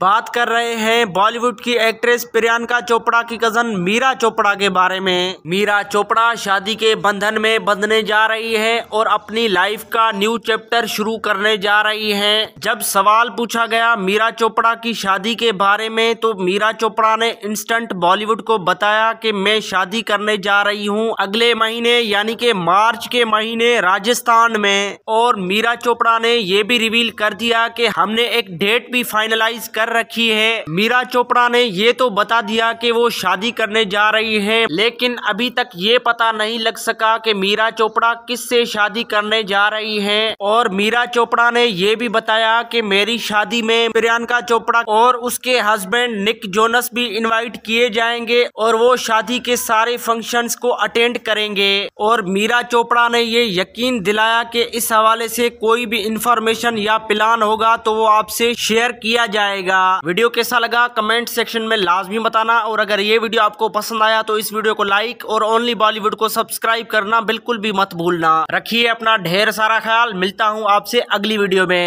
बात कर रहे हैं बॉलीवुड की एक्ट्रेस प्रियंका चोपड़ा की कजन मीरा चोपड़ा के बारे में मीरा चोपड़ा शादी के बंधन में बंधने जा रही है और अपनी लाइफ का न्यू चैप्टर शुरू करने जा रही है जब सवाल पूछा गया मीरा चोपड़ा की शादी के बारे में तो मीरा चोपड़ा ने इंस्टेंट बॉलीवुड को बताया कि मैं शादी करने जा रही हूँ अगले महीने यानी के मार्च के महीने राजस्थान में और मीरा चोपड़ा ने यह भी रिवील कर दिया की हमने एक डेट भी फाइनलाइज कर कर रखी है मीरा चोपड़ा ने ये तो बता दिया कि वो शादी करने जा रही है लेकिन अभी तक ये पता नहीं लग सका कि मीरा चोपड़ा किससे शादी करने जा रही है और मीरा चोपड़ा ने ये भी बताया कि मेरी शादी में प्रियंका चोपड़ा और उसके हस्बैंड निक जोनस भी इनवाइट किए जाएंगे और वो शादी के सारे फंक्शन को अटेंड करेंगे और मीरा चोपड़ा ने ये यकीन दिलाया कि इस हवाले से कोई भी इंफॉर्मेशन या प्लान होगा तो वो आपसे शेयर किया जाएगा दिया वीडियो कैसा लगा कमेंट सेक्शन में लाजमी बताना और अगर ये वीडियो आपको पसंद आया तो इस वीडियो को लाइक और ओनली बॉलीवुड को सब्सक्राइब करना बिल्कुल भी मत भूलना रखिए अपना ढेर सारा ख्याल मिलता हूँ आपसे अगली वीडियो में